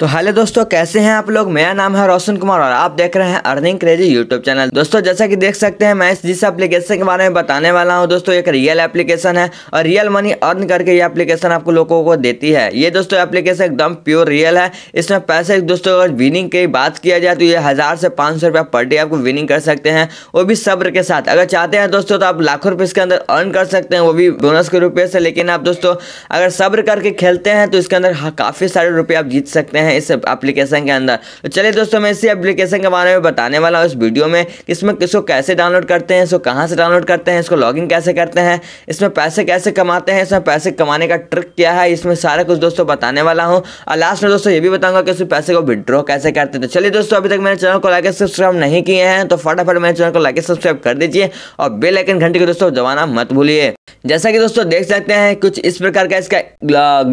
तो हेलो दोस्तों कैसे हैं आप लोग मेरा नाम है रोशन कुमार और आप देख रहे हैं अर्निंग क्रेजी यूट्यूब चैनल दोस्तों जैसा कि देख सकते हैं मैं जिस एप्लीकेशन के बारे में बताने वाला हूं दोस्तों एक रियल एप्लीकेशन है और रियल मनी अर्न करके ये एप्लीकेशन आपको लोगों को देती है ये दोस्तों एप्लीकेशन एकदम प्योर रियल है इसमें पैसे दोस्तों अगर विनिंग की बात किया जाए तो ये हज़ार से पाँच सौ पर डे आपको विनिंग कर सकते हैं वो भी सब्र के साथ अगर चाहते हैं दोस्तों तो आप लाखों रुपये इसके अंदर अर्न कर सकते हैं वो भी बोनस के रुपये से लेकिन आप दोस्तों अगर सब्र करके खेलते हैं तो इसके अंदर काफ़ी सारे रुपये आप जीत सकते हैं हैं इस एप्लीकेशन के अंदर तो चलिए दोस्तों मैं इसी एप्लीकेशन के बारे में बताने वाला हूँ इस वीडियो में कि इसमें किसको कैसे डाउनलोड करते हैं इसको कहाँ से डाउनलोड करते हैं इसको लॉगिंग कैसे करते हैं इसमें पैसे कैसे कमाते हैं इसमें पैसे कमाने का ट्रिक क्या है इसमें सारा कुछ दोस्तों बताने वाला हूँ और लास्ट में दोस्तों ये भी बताऊँगा कि उसमें पैसे को विड्रॉ कैसे करते हैं तो चलिए दोस्तों अभी तक मेरे चैनल को लाइक सब्सक्राइब नहीं किए हैं तो फटाफट मेरे चैनल को लाइक सब्सक्राइब कर दीजिए और बेल आइकन घंटे को दोस्तों दबाना मत भूलिए जैसा कि दोस्तों देख सकते हैं कुछ इस प्रकार का इसका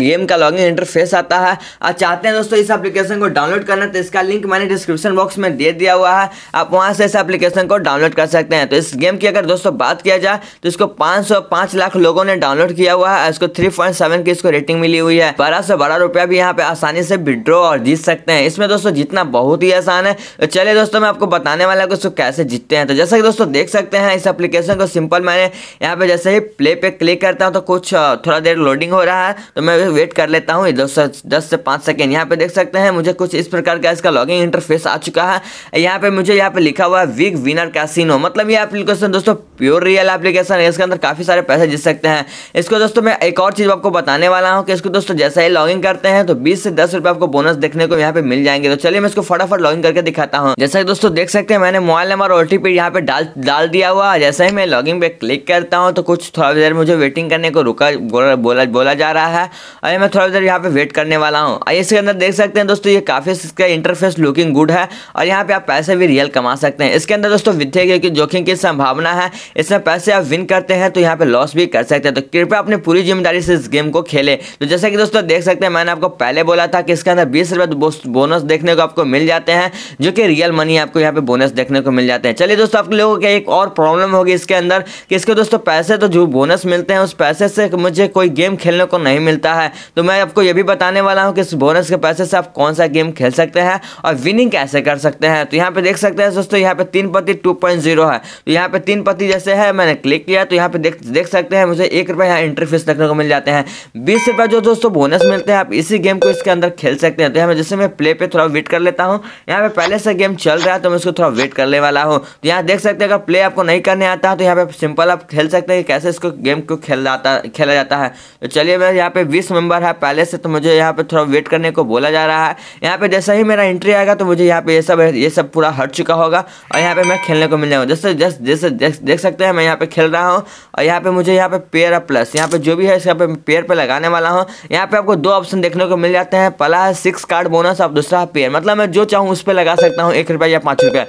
गेम का लॉगिन इंटरफेस आता है और चाहते हैं दोस्तों इस एप्लीकेशन को डाउनलोड करना तो इसका लिंक मैंने डिस्क्रिप्शन बॉक्स में दे दिया हुआ है आप वहाँ से इस एप्लीकेशन को डाउनलोड कर सकते हैं तो इस गेम की अगर दोस्तों बात किया जाए तो इसको पाँच लाख लोगों ने डाउनलोड किया हुआ है इसको थ्री की इसको रेटिंग मिली हुई है बारह सौ बारह रुपया भी यहाँ पे आसानी से विड्रॉ और जीत सकते हैं इसमें दोस्तों जीतना बहुत ही आसान है तो चलिए दोस्तों मैं आपको बताने वाला हूँ इसको कैसे जीतते हैं तो जैसा कि दोस्तों देख सकते हैं इस एप्लीकेशन को सिंपल मैंने यहाँ पे जैसे ही प्ले पे क्लिक करता हूँ तो कुछ थोड़ा देर लोडिंग हो रहा है तो मैं वेट कर लेता हूँ दोस्तों दस से पाँच सेकेंड यहाँ पे देख सकते हैं मुझे कुछ इस प्रकार का इसका लॉगिंग इंटरफेस आ चुका है यहाँ पे मुझे यहाँ पे लिखा हुआ है विग विनर कैसीनो मतलब ये एप्लीकेशन दोस्तों प्योर रियल एप्लीकेशन है इसके अंदर काफ़ी सारे पैसे जीत सकते हैं इसको दोस्तों मैं एक और चीज़ आपको बताने वाला हूँ कि इसको दोस्तों जैसा ही लॉगिन करते हैं तो बीस से दस रुपये आपको बोनस देखने को यहाँ पे मिल जाएंगे तो चलिए मैं इसको फटाफट लॉगिन करके दिखाता हूँ जैसा कि दोस्तों देख सकते हैं मैंने मोबाइल नंबर और ओ यहाँ पे डाल डाल दिया हुआ जैसे ही मैं लॉगिन पे क्लिक करता हूँ तो कुछ थोड़ा देर मुझे वेटिंग करने को रुका बोला बोला, जा रहा है और मैं थोड़ा देर यहाँ पे वेट करने वाला हूँ इसके अंदर देख सकते हैं दोस्तों ये काफ़ी इसका इंटरफेस लुकिंग गुड है और यहाँ पे आप पैसे भी रियल कमा सकते हैं इसके अंदर दोस्तों विद्या जोखिम की संभावना है इसमें पैसे आप विन करते हैं तो यहाँ पे लॉस भी कर सकते हैं तो कृपया अपनी पूरी जिम्मेदारी से इस गेम को खेले तो जैसे कि दोस्तों देख सकते हैं मैंने आपको पहले बोला था कि इसके अंदर बीस रुपए तो बोनस देखने को आपको मिल जाते हैं जो कि रियल मनी आपको यहाँ पे बोनस देखने को मिल जाते हैं चलिए दोस्तों आप लोगों की एक और प्रॉब्लम होगी इसके अंदर कि इसके दोस्तों पैसे तो जो बोनस मिलते हैं उस पैसे से मुझे कोई गेम खेलने को नहीं मिलता है तो मैं आपको ये भी बताने वाला हूँ कि इस बोनस के पैसे से आप कौन सा गेम खेल सकते हैं और विनिंग कैसे कर सकते हैं तो यहाँ पे देख सकते हैं दोस्तों यहाँ पे तीन पति टू है तो यहाँ पे तीन पति जैसे है मैंने क्लिक किया तो यहाँ पे देख देख सकते हैं मुझे एक रुपये यहाँ एंट्री फीस देखने को मिल जाते हैं बीस रुपये जो दोस्तों बोनस मिलते हैं आप इसी गेम को इसके अंदर खेल सकते हैं तो यहाँ जैसे मैं प्ले पे थोड़ा वेट कर लेता हूँ यहाँ पे पहले से गेम चल रहा है तो मैं उसको थोड़ा वेट करने वाला हूँ तो यहाँ देख सकते हैं अगर प्ले आपको नहीं करने आता है तो यहाँ पे सिंपल आप खेल सकते हैं कैसे इसको गेम को खेल जाता खेला जाता है तो चलिए मैं यहाँ पे बीस मेंबर है पहले से तो मुझे यहाँ पे थोड़ा वेट करने को बोला जा रहा है यहाँ पे जैसे ही मेरा एंट्री आएगा तो मुझे यहाँ पे ये सब ये सब पूरा हट चुका होगा और यहाँ पे मैं खेलने को मिल जाऊँगा जैसे जैसे जैसे देख सकते हैं मैं यहाँ पे खेल रहा हूँ और यहाँ पे मुझे यहाँ पे पेयर अप प्लस यहाँ पे जो भी है इसका पे पेयर पे लगाने वाला हूँ यहाँ पे आपको दो ऑप्शन देखने को मिल जाते हैं पहला है सिक्स कार्ड बोनस और दूसरा है पेयर मतलब मैं जो चाहूँ उस पर लगा सकता हूँ एक रुपया या पाँच रुपया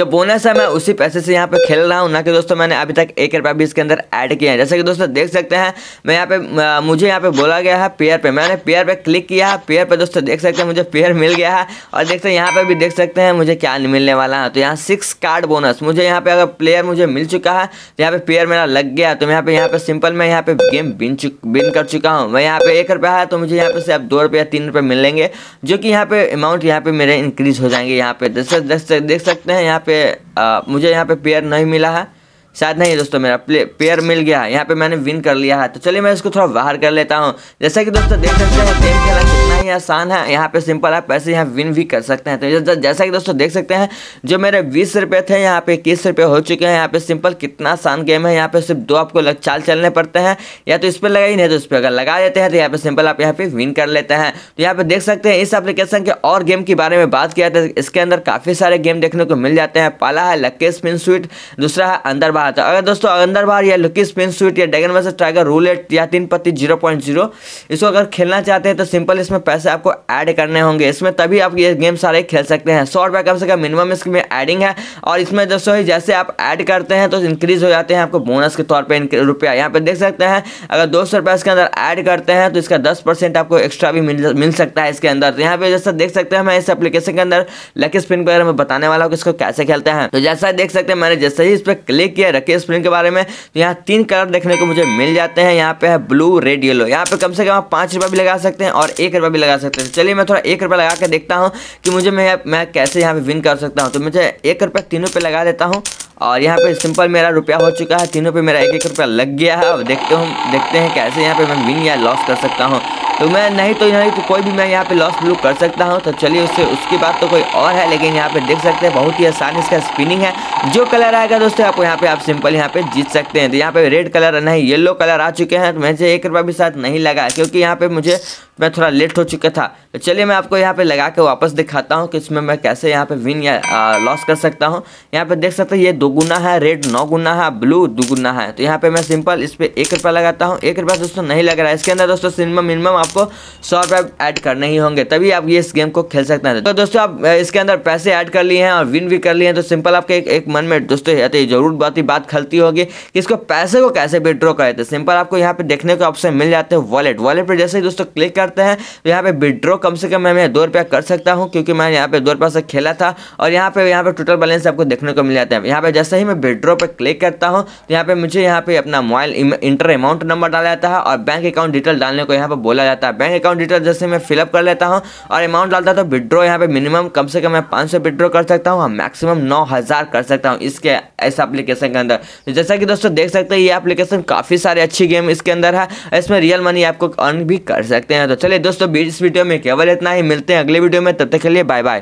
जो बोनस है मैं उसी पैसे से यहाँ पे खेल रहा हूँ ना कि दोस्तों मैंने अभी तक एक रुपया भी इसके अंदर ऐड किया है जैसे कि दोस्तों देख सकते हैं मैं यहाँ पे मुझे यहाँ पे बोला गया है पेयर पे मैंने पेयर पे क्लिक किया है पेयर पे दोस्तों देख सकते हैं मुझे पेयर मिल गया है और देखते हैं यहाँ पे भी देख सकते हैं मुझे क्या मिलने वाला है तो यहाँ सिक्स कार्ड बोनस मुझे यहाँ पे अगर प्लेयर मुझे मिल चुका है तो यहाँ पे पेयर मेरा लग गया तो मैं यहाँ पे यहाँ पे सिंपल मैं यहाँ पे गेम बिन बिन कर चुका हूँ मैं यहाँ पे एक रुपया है तो मुझे यहाँ पे से आप दो रुपया तीन रुपये मिलेंगे जो कि यहाँ पे अमाउंट यहाँ पे मेरे इंक्रीज हो जाएंगे यहाँ पे देख सकते हैं यहाँ पे मुझे यहाँ पे पेयर नहीं मिला है शायद नहीं दोस्तों मेरा प्ले पेयर मिल गया है यहाँ पे मैंने विन कर लिया है तो चलिए मैं इसको थोड़ा बाहर कर लेता हूँ जैसा कि दोस्तों देख सकते हैं गेम खेला कितना ही आसान है यहाँ पे सिंपल आप पैसे यहाँ विन भी कर सकते हैं तो जैसा कि दोस्तों देख सकते हैं जो मेरे बीस रुपये थे यहाँ पे इक्कीस रुपये हो चुके हैं यहाँ पे सिंपल कितना आसान गेम है यहाँ पे सिर्फ दो आपको चाल चलने पड़ते हैं या तो इस पर लगा ही नहीं तो इस पर अगर लगा देते हैं तो यहाँ पे सिंपल आप यहाँ पे विन कर लेते हैं तो यहाँ पे देख सकते हैं इस एप्लीकेशन के और गेम के बारे में बात किया था इसके अंदर काफ़ी सारे गेम देखने को मिल जाते हैं पहला है लक्के स्पिन स्वीट दूसरा है अंदर बाहर आता अच्छा, है अगर दोस्तों अंदर बाहर या लुकी स्पिन स्वीट या डैगन वर्सेस टाइगर रूलेट या तीन पत्ती जीरो पॉइंट जीरो इसको अगर खेलना चाहते हैं तो सिंपल इसमें पैसे आपको ऐड करने होंगे इसमें तभी आप ये गेम सारे खेल सकते हैं सौ रुपये कम से कम मिनिमम इसमें एडिंग है और इसमें दोस्तों जैसे आप ऐड करते हैं तो इंक्रीज हो जाते हैं आपको बोनस के तौर पर रुपया यहाँ पर देख सकते हैं अगर दो सौ रुपये इसके अंदर ऐड करते हैं तो इसका दस परसेंट आपको एक्स्ट्रा भी मिल मिल सकता है इसके अंदर तो यहाँ पर जैसा देख सकते हैं मैं इस एप्लीकेशन के अंदर लकी स्पिन को अगर मैं बताने वाला हूँ कि इसको कैसे खेलते हैं तो जैसा देख सकते हैं मैंने जैसे ही इस पर क्लिक किया है राकेश फिल्म के बारे में तो यहाँ तीन कलर देखने को मुझे मिल जाते हैं यहाँ पे है ब्लू रेड येलो यहाँ पे कम से कम आप पाँच रुपये भी लगा सकते हैं और एक रुपये भी लगा सकते हैं चलिए मैं थोड़ा एक रुपये लगा के देखता हूँ कि मुझे मैं मैं कैसे यहाँ पे विन कर सकता हूँ तो मुझे एक रुपये तीन रुपये लगा देता हूँ और यहाँ पे सिंपल मेरा रुपया हो चुका है तीनों पे मेरा एक एक रुपया लग गया है अब देखते हूँ देखते हैं कैसे यहाँ पे मैं विन या लॉस कर सकता हूँ तो मैं नहीं तो यहाँ तो कोई भी मैं यहाँ पे लॉस ब्लू कर सकता हूँ तो चलिए उससे उसकी बात तो कोई और है लेकिन यहाँ पे देख सकते हैं बहुत ही आसान इसका स्पिनिंग है जो कलर आएगा दोस्तों आपको यहाँ पे आप सिंपल यहाँ पे जीत सकते हैं तो यहाँ पे रेड कलर नहीं येलो कलर आ चुके हैं तो मैं एक रुपया भी साथ नहीं लगा क्योंकि यहाँ पे मुझे मैं थोड़ा लेट हो चुका था तो चलिए मैं आपको यहाँ पे लगा के वापस दिखाता हूँ कि इसमें मैं कैसे यहाँ पे विन या लॉस कर सकता हूँ यहाँ पे देख सकते हैं ये दो गुना है रेड नौ गुना है ब्लू दो गुना है तो यहाँ पे मैं सिंपल इस पर एक रुपया लगाता हूँ एक रुपया दोस्तों नहीं लग रहा है इसके अंदर दोस्तों मिनिमम आप आपको सौ रुपये ऐड करने ही होंगे तभी आप ये इस गेम को खेल सकते हैं तो दोस्तों आप इसके अंदर पैसे ऐड कर लिए हैं और विन भी कर लिए हैं तो सिंपल आपके एक, एक मन में दोस्तों तो ये जरूर बात ही बात खलती होगी कि इसको पैसे को कैसे विड्रॉ करें तो सिंपल आपको यहाँ पे देखने को ऑप्शन मिल जाते हैं वॉलेट वॉलेट पर जैसे ही दोस्तों क्लिक करते हैं तो यहाँ पे विड्रॉ कम से कम मैं दो रुपया कर सकता हूँ क्योंकि मैंने यहाँ पे दो रुपया से खेला था और यहाँ पे यहाँ पे टोटल बैलेंस आपको देखने को मिल जाता है यहाँ पे जैसे ही मैं विड्रॉ पर क्लिक करता हूँ तो यहाँ पे मुझे यहाँ पे अपना मोबाइल इंटर अमाउंट नंबर डाला जाता है और बैंक अकाउंट डिटेल डालने को यहाँ पर बोला जाता है जाता है बैंक अकाउंट डिटेल जैसे मैं फिलअप कर लेता हूँ और अमाउंट डालता तो विड्रॉ यहाँ पे मिनिमम कम से कम मैं पाँच सौ विड्रॉ कर सकता हूँ मैक्सिमम नौ हज़ार कर सकता हूँ इसके इस एप्लीकेशन के अंदर तो जैसा कि दोस्तों देख सकते हैं ये एप्लीकेशन काफ़ी सारे अच्छी गेम इसके अंदर है इसमें रियल मनी आपको अर्न भी कर सकते हैं तो चलिए दोस्तों इस वीडियो में केवल इतना ही मिलते हैं अगले वीडियो में तब तक के लिए बाय बाय